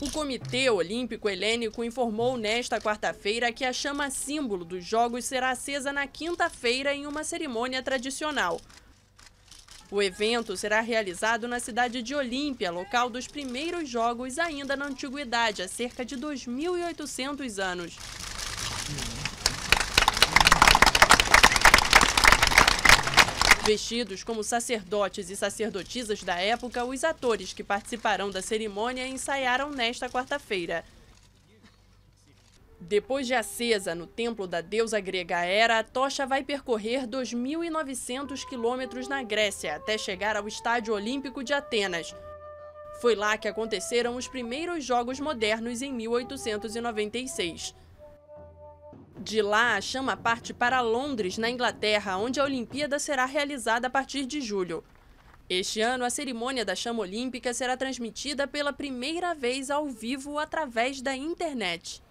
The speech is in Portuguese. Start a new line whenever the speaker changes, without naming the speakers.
O Comitê Olímpico Helênico informou nesta quarta-feira que a chama símbolo dos Jogos será acesa na quinta-feira em uma cerimônia tradicional. O evento será realizado na cidade de Olímpia, local dos primeiros Jogos ainda na Antiguidade, há cerca de 2.800 anos. Vestidos como sacerdotes e sacerdotisas da época, os atores que participarão da cerimônia ensaiaram nesta quarta-feira. Depois de acesa no templo da deusa grega Hera, a tocha vai percorrer 2.900 quilômetros na Grécia até chegar ao Estádio Olímpico de Atenas. Foi lá que aconteceram os primeiros Jogos Modernos em 1896. De lá, a chama parte para Londres, na Inglaterra, onde a Olimpíada será realizada a partir de julho. Este ano, a cerimônia da chama olímpica será transmitida pela primeira vez ao vivo através da internet.